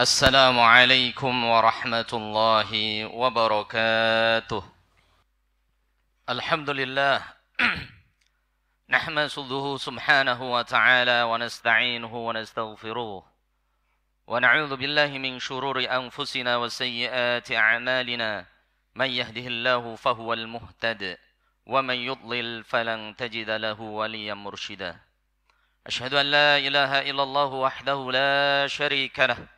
السلام عليكم ورحمة الله وبركاته الحمد لله نحمده سبحانه وتعالى ونستعينه ونستغفره ونعوذ بالله من شرور أنفسنا وسيئات أعمالنا من يهده الله فهو المهتد ومن يضلل فلن تجد له وليا مرشدا أشهد أن لا إله إلا الله وحده لا شريك له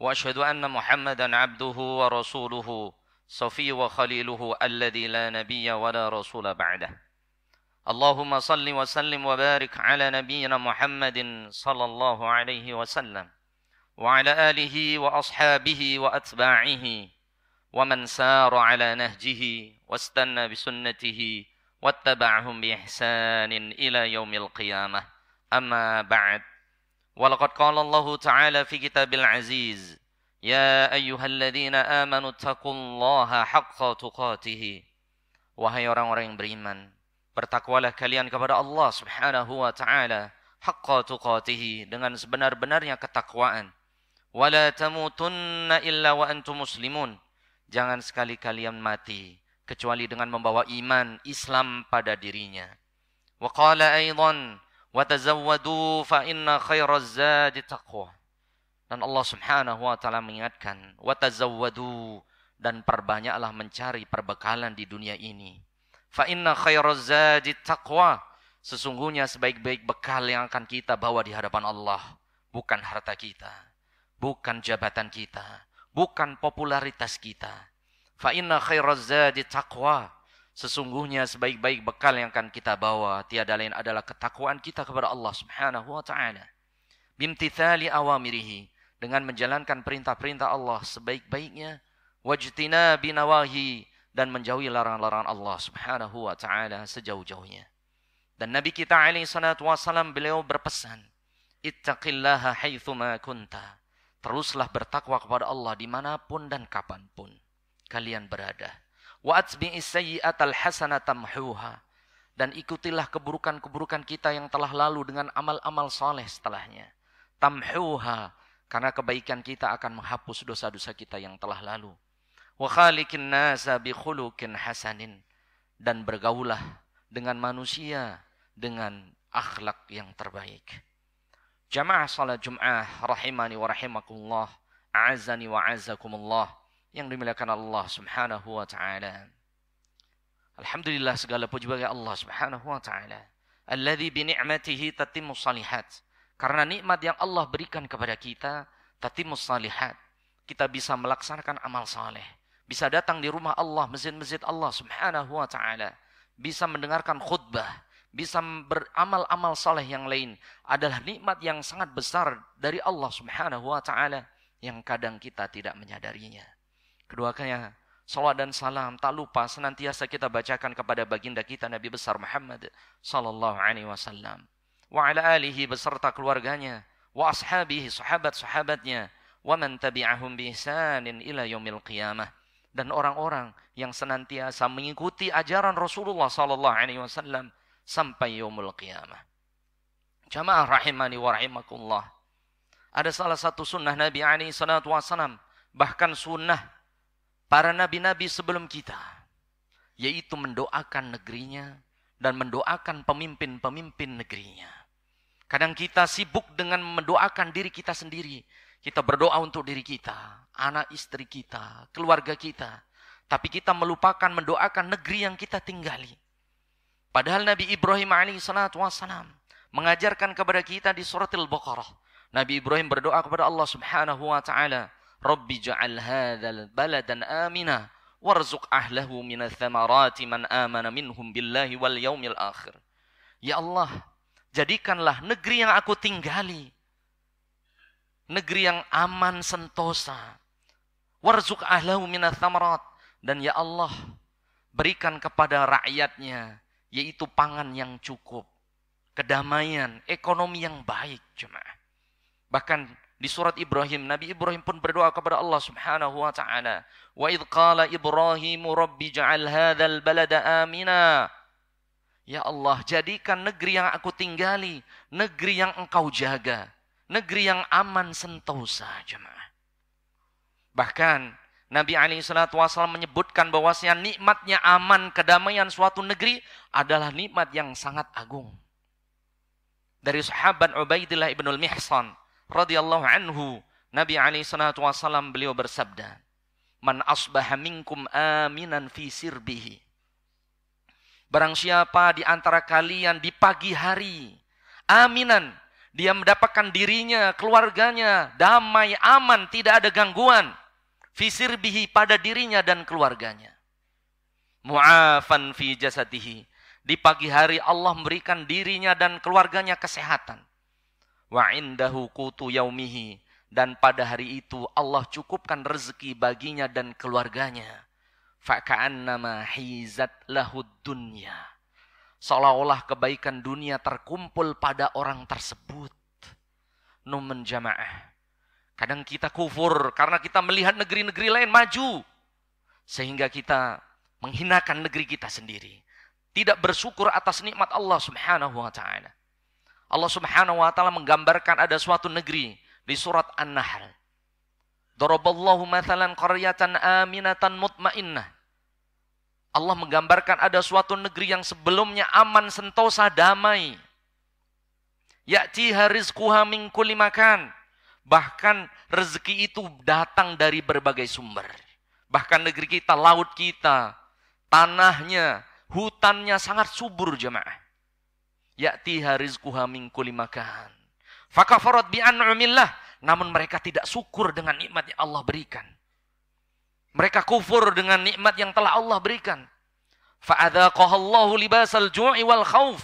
واشهد ان محمدا عبده ورسوله صفي وخليله الذي لا نبي ولا رسول بعده اللهم صل وسلم وبارك على نبينا محمد صلى الله عليه وسلم وعلى اله واصحابه واتباعه ومن سار على نهجه واستنى بسنته واتبعهم باحسان الى يوم القيامه اما بعد ولقد قال الله تعالى في كتاب العزيز يا أيها الذين آمنوا اتقوا الله حق تقاته Wahai orang-orang yang beriman, bertakwalah kalian kepada Allah Subhanahu wa taala haqqa tuqatih dengan sebenar-benarnya ketakwaan. Wala tamutunna illa wa antum muslimun. Jangan sekali kalian mati kecuali dengan membawa iman Islam pada dirinya. Wa qala aidan wa fa inna khairaz zadi taqwa. Dan Allah Subhanahu wa taala mengingatkan, wa dan perbanyaklah mencari perbekalan di dunia ini. Fa inna khairaz zadi taqwa. Sesungguhnya sebaik-baik bekal yang akan kita bawa di hadapan Allah bukan harta kita, bukan jabatan kita, bukan popularitas kita. Fa inna khairaz zadi taqwa. Sesungguhnya sebaik-baik bekal yang akan kita bawa tiada lain adalah ketakwaan kita kepada Allah Subhanahu wa taala. Bimtithali awamirihi dengan menjalankan perintah-perintah Allah sebaik-baiknya wajtina binawahi dan menjauhi larangan-larangan Allah Subhanahu wa taala sejauh-jauhnya. Dan Nabi kita alaihi salatu wasallam beliau berpesan, "Ittaqillaha haitsuma kunta." Teruslah bertakwa kepada Allah dimanapun dan kapanpun kalian berada. Wa atbi'is sayyi'atal hasanata Dan ikutilah keburukan-keburukan kita yang telah lalu dengan amal-amal soleh setelahnya. Tamhuha. Karena kebaikan kita akan menghapus dosa-dosa kita yang telah lalu. Wa khalikin nasa hasanin. Dan bergaulah dengan manusia dengan akhlak yang terbaik. Jamaah salat Jum'ah rahimani wa rahimakumullah. A'azani wa a'azakumullah yang dimuliakan Allah Subhanahu wa taala. Alhamdulillah segala puji bagi Allah Subhanahu wa taala. Alladzi bi ni'matihi tatimmu salihat. Karena nikmat yang Allah berikan kepada kita tatimmu salihat. Kita bisa melaksanakan amal saleh, bisa datang di rumah Allah, masjid-masjid Allah Subhanahu wa taala, bisa mendengarkan khutbah, bisa beramal-amal saleh yang lain adalah nikmat yang sangat besar dari Allah Subhanahu wa taala yang kadang kita tidak menyadarinya. Keduanya salat dan salam tak lupa senantiasa kita bacakan kepada baginda kita Nabi besar Muhammad sallallahu alaihi wasallam wa ala alihi beserta keluarganya wa ashabihi sahabat-sahabatnya wa man tabi'ahum bi ihsanin ila yaumil qiyamah dan orang-orang yang senantiasa mengikuti ajaran Rasulullah sallallahu alaihi wasallam sampai yaumul qiyamah jamaah rahimani wa rahimakumullah ada salah satu sunnah Nabi alaihi salatu wasallam bahkan sunnah para nabi-nabi sebelum kita, yaitu mendoakan negerinya dan mendoakan pemimpin-pemimpin negerinya. Kadang kita sibuk dengan mendoakan diri kita sendiri. Kita berdoa untuk diri kita, anak istri kita, keluarga kita. Tapi kita melupakan mendoakan negeri yang kita tinggali. Padahal Nabi Ibrahim alaihissalam mengajarkan kepada kita di surat Al-Baqarah. Nabi Ibrahim berdoa kepada Allah subhanahu wa ta'ala. Rabbi ja'al hadzal baladan amina warzuq ahlahu minal thamarati man amana minhum billahi wal yaumil akhir. Ya Allah, jadikanlah negeri yang aku tinggali. Negeri yang aman sentosa. Warzuq ahlahu minal thamarat. Dan ya Allah, berikan kepada rakyatnya, yaitu pangan yang cukup. Kedamaian, ekonomi yang baik. Cuma. Bahkan di surat Ibrahim, Nabi Ibrahim pun berdoa kepada Allah Subhanahu wa taala, "Wa id qala Ibrahim rabbi ja'al hadzal balada amina." Ya Allah, jadikan negeri yang aku tinggali, negeri yang engkau jaga, negeri yang aman sentosa, jemaah. Bahkan Nabi Ali Shallallahu Wasallam menyebutkan bahwasanya nikmatnya aman kedamaian suatu negeri adalah nikmat yang sangat agung. Dari sahabat Ubaidillah ibnul Mihsan, radhiyallahu anhu, Nabi alaihi salatu wasallam beliau bersabda, "Man asbaha minkum aminan fi sirbihi." Barang siapa di antara kalian di pagi hari aminan dia mendapatkan dirinya, keluarganya damai, aman, tidak ada gangguan. fi sirbihi pada dirinya dan keluarganya. Mu'afan fi jasadihi. Di pagi hari Allah memberikan dirinya dan keluarganya kesehatan wa indahu kutu yaumihi dan pada hari itu Allah cukupkan rezeki baginya dan keluarganya faka'annama hizat lahud dunya seolah-olah kebaikan dunia terkumpul pada orang tersebut numen jamaah kadang kita kufur karena kita melihat negeri-negeri lain maju sehingga kita menghinakan negeri kita sendiri tidak bersyukur atas nikmat Allah Subhanahu wa taala Allah Subhanahu wa taala menggambarkan ada suatu negeri di surat An-Nahl. Daraballahu mathalan qaryatan aminatan mutmainnah. Allah menggambarkan ada suatu negeri yang sebelumnya aman, sentosa, damai. Ya'tiha rizquha min kulli makan. Bahkan rezeki itu datang dari berbagai sumber. Bahkan negeri kita, laut kita, tanahnya, hutannya sangat subur jemaah Yakti rizquha min kulli Fakafarat bi an'umillah. Namun mereka tidak syukur dengan nikmat yang Allah berikan. Mereka kufur dengan nikmat yang telah Allah berikan. Fa'adzaqahallahu libasal ju'i wal khawf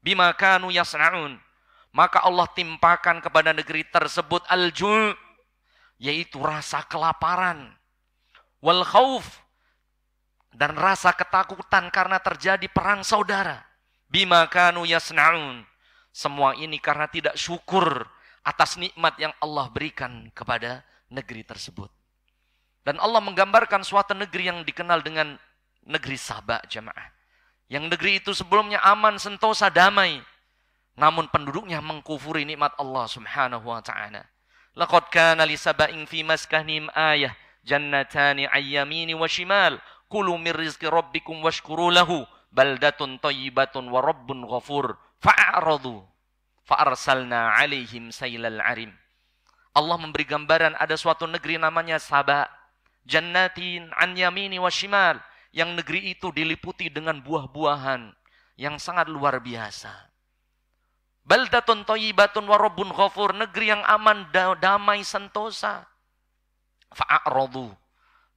bima kanu yasna'un. Maka Allah timpakan kepada negeri tersebut al-ju' yaitu rasa kelaparan wal khawf dan rasa ketakutan karena terjadi perang saudara bima kanu yasnaun. Semua ini karena tidak syukur atas nikmat yang Allah berikan kepada negeri tersebut. Dan Allah menggambarkan suatu negeri yang dikenal dengan negeri Sabak jemaah. Yang negeri itu sebelumnya aman, sentosa, damai. Namun penduduknya mengkufuri nikmat Allah subhanahu wa ta'ala. Laqad kana li sabain fi maskanim ayah jannatani ayyamini wa shimal. Kulu min rizki rabbikum washkuru lahu baldatun toyibatun wa rabbun ghafur fa'aradu fa'arsalna 'alaihim sailal arim. Allah memberi gambaran ada suatu negeri namanya Sabah. Jannatin an yamini wa shimal. Yang negeri itu diliputi dengan buah-buahan yang sangat luar biasa. Baldatun toyibatun wa rabbun ghafur, negeri yang aman damai sentosa. Fa'aradu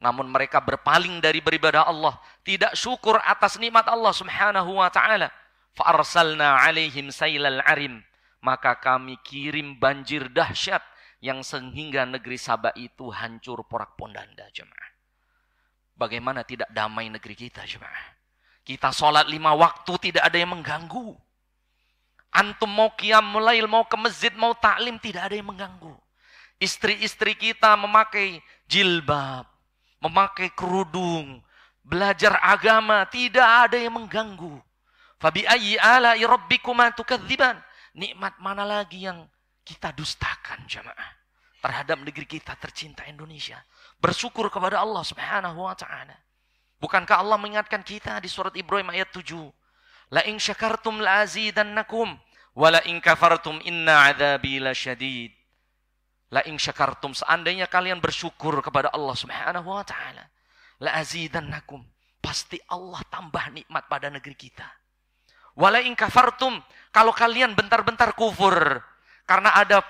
namun mereka berpaling dari beribadah Allah, tidak syukur atas nikmat Allah Subhanahu wa taala. Fa'arsalna alaihim saylal arim, maka kami kirim banjir dahsyat yang sehingga negeri Sabah itu hancur porak-pondanda jemaah. Bagaimana tidak damai negeri kita jemaah? Kita sholat lima waktu tidak ada yang mengganggu. Antum mau kiam mulai, mau ke masjid, mau taklim, tidak ada yang mengganggu. Istri-istri kita memakai jilbab memakai kerudung, belajar agama, tidak ada yang mengganggu. Fabi ayyi ala rabbikuma tukadziban. Nikmat mana lagi yang kita dustakan jamaah terhadap negeri kita tercinta Indonesia. Bersyukur kepada Allah Subhanahu wa taala. Bukankah Allah mengingatkan kita di surat Ibrahim ayat 7? La in syakartum la azidannakum wa la in kafartum inna adzabi lasyadid. La ing syakartum seandainya kalian bersyukur kepada Allah Subhanahu wa taala. La azidannakum. Pasti Allah tambah nikmat pada negeri kita. Wala ing kafartum kalau kalian bentar-bentar kufur karena ada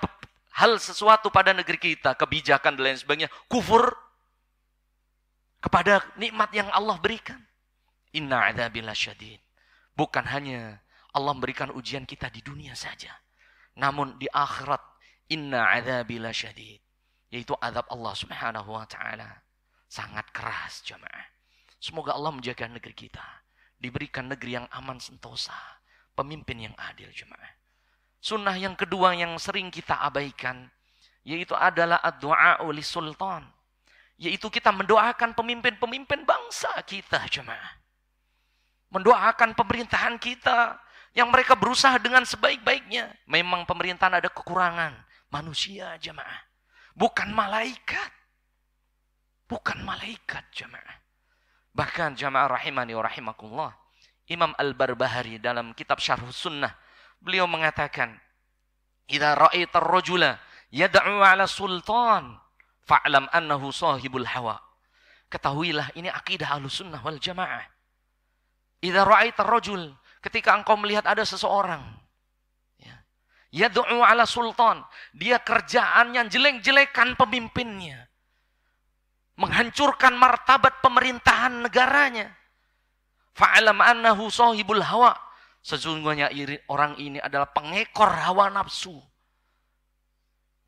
hal sesuatu pada negeri kita, kebijakan dan lain sebagainya, kufur kepada nikmat yang Allah berikan. Inna adzabillah syadid. Bukan hanya Allah memberikan ujian kita di dunia saja, namun di akhirat Inna azabila syadid. Yaitu azab Allah subhanahu wa ta'ala. Sangat keras jamaah. Semoga Allah menjaga negeri kita. Diberikan negeri yang aman sentosa. Pemimpin yang adil jemaah. Sunnah yang kedua yang sering kita abaikan. Yaitu adalah ad-du'a sultan. Yaitu kita mendoakan pemimpin-pemimpin bangsa kita jemaah. Mendoakan pemerintahan kita. Yang mereka berusaha dengan sebaik-baiknya. Memang pemerintahan ada kekurangan manusia jemaah. Bukan malaikat. Bukan malaikat jemaah. Bahkan jemaah rahimani wa rahimakumullah. Imam Al-Barbahari dalam kitab Syarh Sunnah. Beliau mengatakan. Ida ra'ita rajula yada'u ala sultan. Fa'alam annahu sahibul hawa. Ketahuilah ini akidah alusunnah wal jamaah. Ida ra'ita rajul. Ketika engkau melihat ada seseorang Ya doa ala sultan. Dia kerjaannya jelek-jelekan pemimpinnya. Menghancurkan martabat pemerintahan negaranya. Fa'alam annahu sahibul hawa. Sesungguhnya orang ini adalah pengekor hawa nafsu.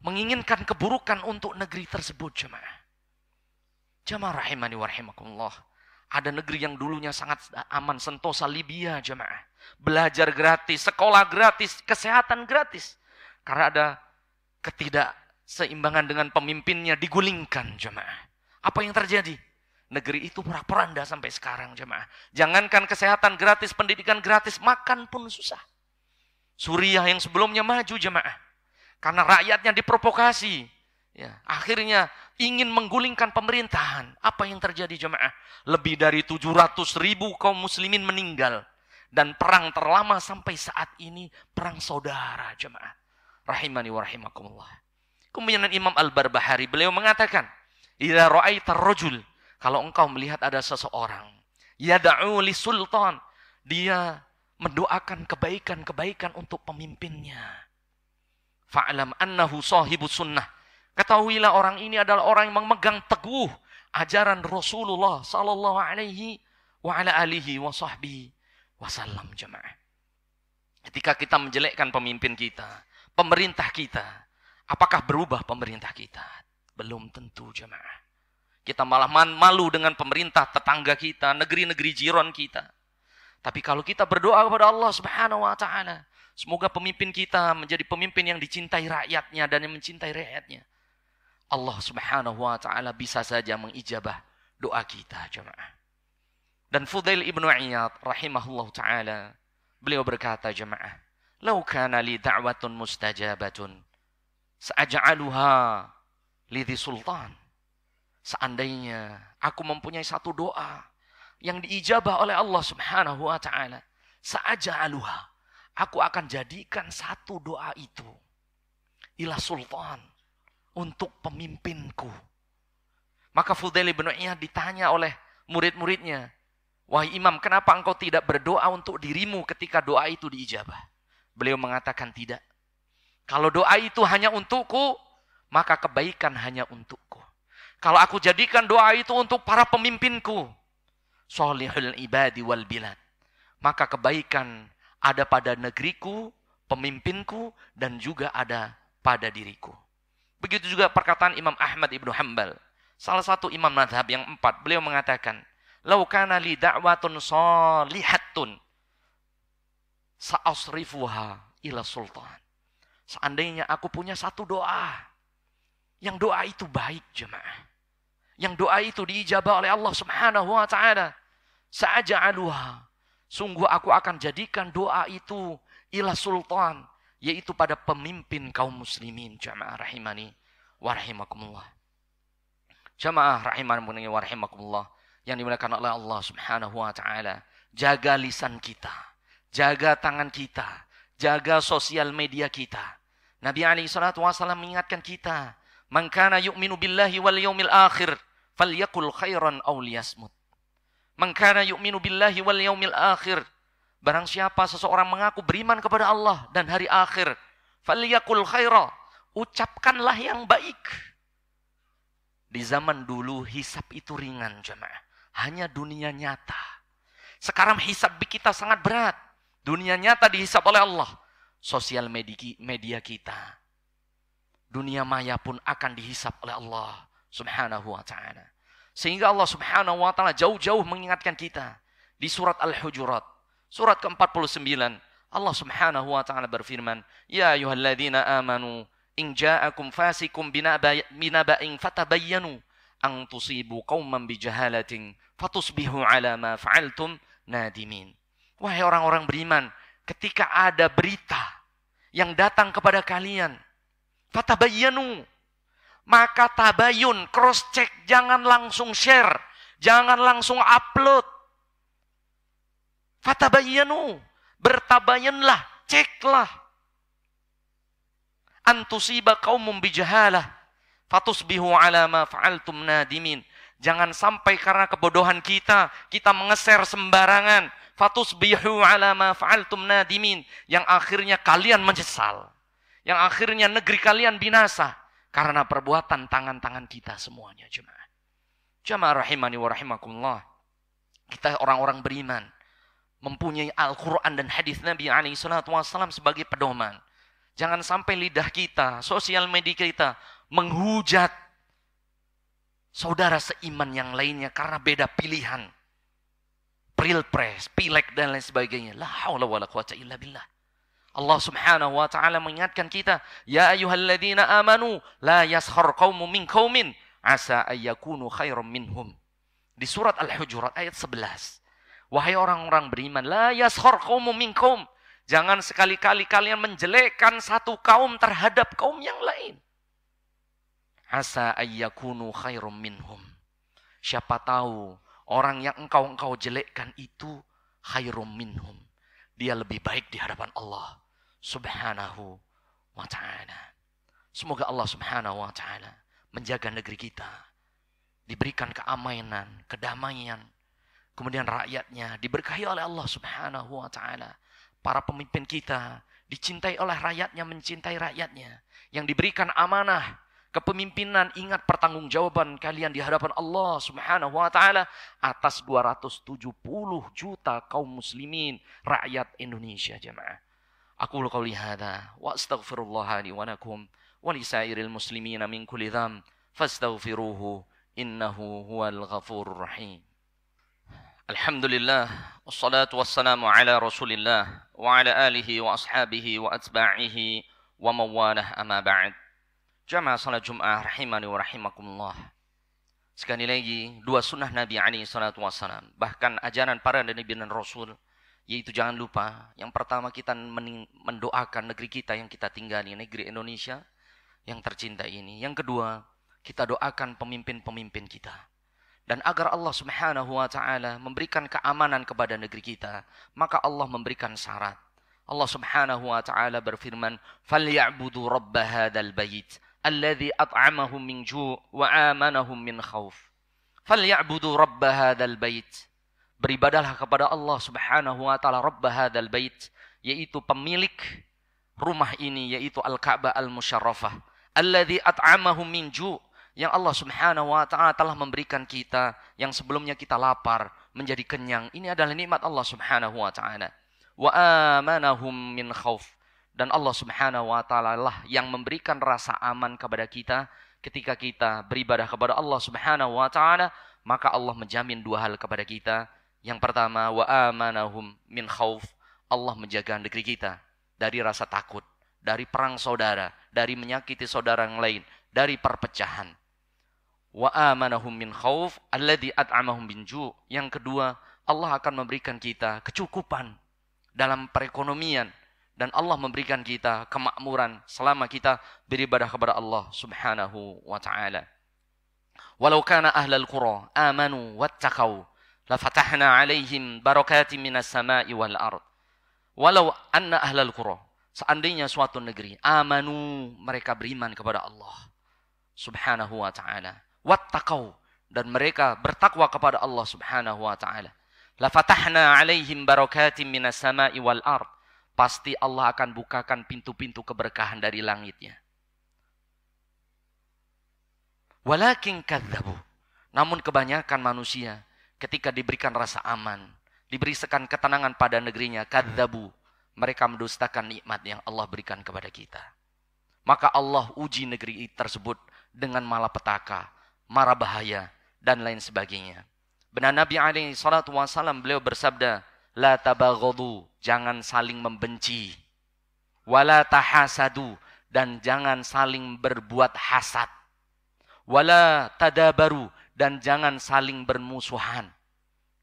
Menginginkan keburukan untuk negeri tersebut jemaah. Jemaah rahimani wa rahimakumullah. Ada negeri yang dulunya sangat aman, Sentosa Libya jemaah. Belajar gratis, sekolah gratis, kesehatan gratis. Karena ada ketidakseimbangan dengan pemimpinnya digulingkan jemaah. Apa yang terjadi? Negeri itu pura poranda sampai sekarang jemaah. Jangankan kesehatan gratis, pendidikan gratis, makan pun susah. Suriah yang sebelumnya maju jemaah. Karena rakyatnya diprovokasi, Ya, akhirnya ingin menggulingkan pemerintahan. Apa yang terjadi jemaah? Lebih dari 700 ribu kaum muslimin meninggal. Dan perang terlama sampai saat ini perang saudara jemaah. Rahimani wa rahimakumullah. Kemudian Imam Al-Barbahari beliau mengatakan, Ila ra'aita rajul" kalau engkau melihat ada seseorang, yad'u li sultan, dia mendoakan kebaikan-kebaikan untuk pemimpinnya. Fa'alam annahu sahibu sunnah Ketahuilah orang ini adalah orang yang memegang teguh ajaran Rasulullah sallallahu alaihi wa ala alihi wa sahbihi wasallam jemaah. Ketika kita menjelekkan pemimpin kita, pemerintah kita, apakah berubah pemerintah kita? Belum tentu jemaah. Kita malah malu dengan pemerintah tetangga kita, negeri-negeri jiran kita. Tapi kalau kita berdoa kepada Allah Subhanahu wa taala, semoga pemimpin kita menjadi pemimpin yang dicintai rakyatnya dan yang mencintai rakyatnya Allah Subhanahu wa taala bisa saja mengijabah doa kita, jemaah. Dan Fudail Ibnu Iyad rahimahullah taala beliau berkata, jemaah, "Lau kana li da'watun mustajabatun, sa'aj'aluha li sultan." Seandainya aku mempunyai satu doa yang diijabah oleh Allah Subhanahu wa taala, sa'aj'aluha. Aku akan jadikan satu doa itu ilah sultan untuk pemimpinku. Maka Fudail bin Iyad ditanya oleh murid-muridnya, Wahai imam, kenapa engkau tidak berdoa untuk dirimu ketika doa itu diijabah? Beliau mengatakan tidak. Kalau doa itu hanya untukku, maka kebaikan hanya untukku. Kalau aku jadikan doa itu untuk para pemimpinku, solihul ibadi wal bilad, maka kebaikan ada pada negeriku, pemimpinku, dan juga ada pada diriku. Begitu juga perkataan Imam Ahmad Ibnu Hambal. Salah satu imam madhab yang empat. Beliau mengatakan, Lau kana li da'watun salihatun, sa'asrifuha ila sultan. Seandainya aku punya satu doa. Yang doa itu baik jemaah. Yang doa itu diijabah oleh Allah subhanahu wa ta'ala. Sa'aja'aluha. Sungguh aku akan jadikan doa itu ila sultan yaitu pada pemimpin kaum muslimin jamaah rahimani warahimakumullah Jamaah rahimani warahimakumullah yang dimuliakan oleh Allah Subhanahu wa taala, jaga lisan kita, jaga tangan kita, jaga sosial media kita. Nabi Ali alaihi salatu wasallam mengingatkan kita, "Man yuk yu'minu billahi wal yaumil akhir falyakul khairan aw liyasmut." Man kana yu'minu billahi wal yaumil akhir Barang siapa seseorang mengaku beriman kepada Allah dan hari akhir, faliyakul khaira, ucapkanlah yang baik. Di zaman dulu hisap itu ringan jemaah. Hanya dunia nyata. Sekarang hisap kita sangat berat. Dunia nyata dihisap oleh Allah. Sosial media kita. Dunia maya pun akan dihisap oleh Allah subhanahu wa ta'ala. Sehingga Allah subhanahu wa ta'ala jauh-jauh mengingatkan kita. Di surat Al-Hujurat Surat ke-49 Allah Subhanahu wa taala berfirman, "Ya ayyuhalladzina amanu in ja'akum fasikum binaba'in fatabayyanu an tusibu qauman bijahalatin fatusbihu ala ma fa'altum nadimin." Wahai orang-orang beriman, ketika ada berita yang datang kepada kalian, fatabayyanu, maka tabayun, cross check, jangan langsung share, jangan langsung upload, Fatabayanu, bertabayanlah, ceklah. Antusiba kaum bijahalah, fatusbihu ala ma fa'altum nadimin. Jangan sampai karena kebodohan kita, kita mengeser sembarangan. Fatusbihu ala ma fa'altum nadimin. Yang akhirnya kalian menyesal. Yang akhirnya negeri kalian binasa. Karena perbuatan tangan-tangan kita semuanya jemaah. Jemaah rahimani wa rahimakumullah. Kita orang-orang beriman mempunyai Al-Quran dan hadis Nabi SAW sebagai pedoman. Jangan sampai lidah kita, sosial media kita menghujat saudara seiman yang lainnya karena beda pilihan. Pilpres, pilek dan lain sebagainya. La haula la quwata illa billah. Allah Subhanahu wa taala mengingatkan kita, ya ayyuhalladzina amanu la yaskhar qaumun min qaumin asa ayyakunu khairam minhum. Di surat Al-Hujurat ayat 11. Wahai orang-orang beriman, la yashor minkum. Jangan sekali-kali kalian menjelekkan satu kaum terhadap kaum yang lain. Asa ayyakunu khairum minhum. Siapa tahu orang yang engkau-engkau jelekkan itu khairum minhum. Dia lebih baik di hadapan Allah subhanahu wa ta'ala. Semoga Allah subhanahu wa ta'ala menjaga negeri kita. Diberikan keamanan, kedamaian, Kemudian rakyatnya diberkahi oleh Allah Subhanahu wa taala. Para pemimpin kita dicintai oleh rakyatnya, mencintai rakyatnya. Yang diberikan amanah kepemimpinan, ingat pertanggungjawaban kalian di hadapan Allah Subhanahu wa taala atas 270 juta kaum muslimin rakyat Indonesia jemaah. Aku qouli hadza wa astaghfirullah li wa lakum wa li sa'iril muslimin min kulli fastaghfiruhu innahu huwal ghafurur rahim. Alhamdulillah wassalatu wassalamu ala Rasulillah wa ala alihi wa ashabihi wa atba'ihi wa mawalah amma ba'd. Jamaah salat Jumat rahimani wa rahimakumullah. Sekali lagi dua sunnah Nabi Ali salatu wassalam, bahkan ajaran para nabi dan rasul yaitu jangan lupa yang pertama kita mendoakan negeri kita yang kita tinggali, negeri Indonesia yang tercinta ini. Yang kedua, kita doakan pemimpin-pemimpin kita dan agar Allah Subhanahu wa taala memberikan keamanan kepada negeri kita, maka Allah memberikan syarat. Allah Subhanahu wa taala berfirman, "Falyabudu rabb hadzal bait alladzi at'amahum min ju' wa amanahum min khauf." Falyabudu rabb hadzal bait. Beribadahlah kepada Allah Subhanahu wa taala rabb hadzal bait, yaitu pemilik rumah ini yaitu Al-Ka'bah Al-Musyarrafah, alladzi at'amahum min ju' yang Allah Subhanahu wa taala telah memberikan kita yang sebelumnya kita lapar menjadi kenyang. Ini adalah nikmat Allah Subhanahu wa taala. Wa amanahum min khauf dan Allah Subhanahu wa taala lah yang memberikan rasa aman kepada kita ketika kita beribadah kepada Allah Subhanahu wa taala, maka Allah menjamin dua hal kepada kita. Yang pertama, wa amanahum min khauf. Allah menjaga negeri kita dari rasa takut, dari perang saudara, dari menyakiti saudara yang lain, dari perpecahan wa amanahum min khauf alladhi at'amahum bin ju. Yang kedua, Allah akan memberikan kita kecukupan dalam perekonomian dan Allah memberikan kita kemakmuran selama kita beribadah kepada Allah Subhanahu wa taala. Walau kana ahlal qura amanu wattaqau lafatahna alaihim barakatim minas sama'i wal ard. Walau anna ahlal qura seandainya suatu negeri amanu mereka beriman kepada Allah Subhanahu wa taala wattaqau dan mereka bertakwa kepada Allah Subhanahu wa taala. La fatahna alaihim barakatim minas sama'i wal ard. Pasti Allah akan bukakan pintu-pintu keberkahan dari langitnya. Walakin kadzabu. Namun kebanyakan manusia ketika diberikan rasa aman, diberikan ketenangan pada negerinya, kadzabu. Mereka mendustakan nikmat yang Allah berikan kepada kita. Maka Allah uji negeri tersebut dengan malapetaka, mara bahaya, dan lain sebagainya. Benar Nabi alaihi salatu wasallam beliau bersabda, "La tabaghadu, jangan saling membenci. Wala tahasadu dan jangan saling berbuat hasad. Wala tadabaru dan jangan saling bermusuhan."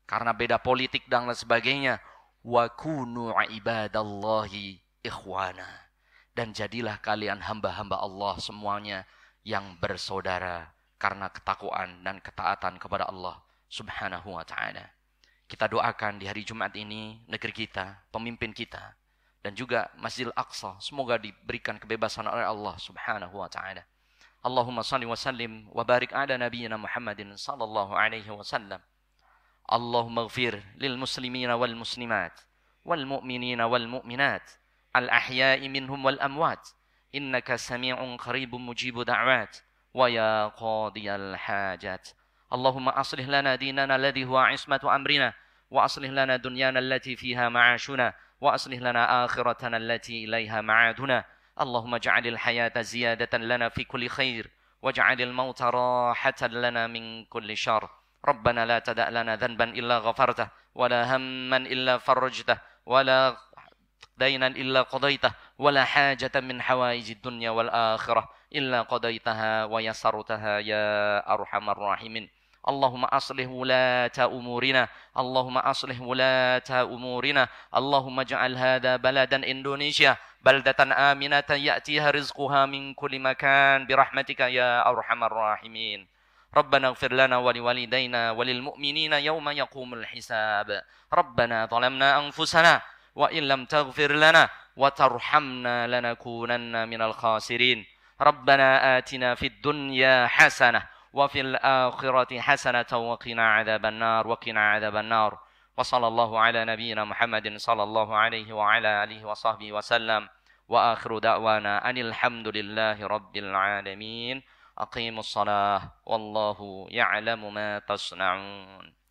Karena beda politik dan lain sebagainya. Wa kunu ibadallahi ikhwana. Dan jadilah kalian hamba-hamba Allah semuanya yang bersaudara karena ketakuan dan ketaatan kepada Allah Subhanahu wa taala. Kita doakan di hari Jumat ini negeri kita, pemimpin kita dan juga Masjid aqsa semoga diberikan kebebasan oleh Allah Subhanahu wa taala. Allahumma salli wa sallim wa barik ala nabiyyina Muhammadin sallallahu alaihi wasallam. Allahumma ighfir lil muslimina wal muslimat wal mu'minina wal mu'minat al ahya'i minhum wal amwat innaka samii'un qaribun mujibu da'wat. ويا قاضي الحاجات اللهم أصلح لنا ديننا الذي هو عصمة أمرنا وأصلح لنا دنيانا التي فيها معاشنا وأصلح لنا آخرتنا التي إليها معادنا اللهم اجعل الحياة زيادة لنا في كل خير واجعل الموت راحة لنا من كل شر ربنا لا تدع لنا ذنبا إلا غفرته ولا هما إلا فرجته ولا دينا إلا قضيته ولا حاجة من حوائج الدنيا والآخرة إلا قضيتها ويسرتها يا أرحم الراحمين اللهم أصلح ولاة أمورنا اللهم أصلح ولاة أمورنا اللهم اجعل هذا بلدا إندونيسيا بلدة آمنة يأتيها رزقها من كل مكان برحمتك يا أرحم الراحمين ربنا اغفر لنا ولوالدينا وللمؤمنين يوم يقوم الحساب ربنا ظلمنا أنفسنا وإن لم تغفر لنا وترحمنا لنكونن من الخاسرين ربنا آتنا في الدنيا حسنة وفي الآخرة حسنة وقنا عذاب النار وقنا عذاب النار وصلى الله على نبينا محمد صلى الله عليه وعلى آله وصحبه وسلم وآخر دعوانا أن الحمد لله رب العالمين أقيموا الصلاة والله يعلم ما تصنعون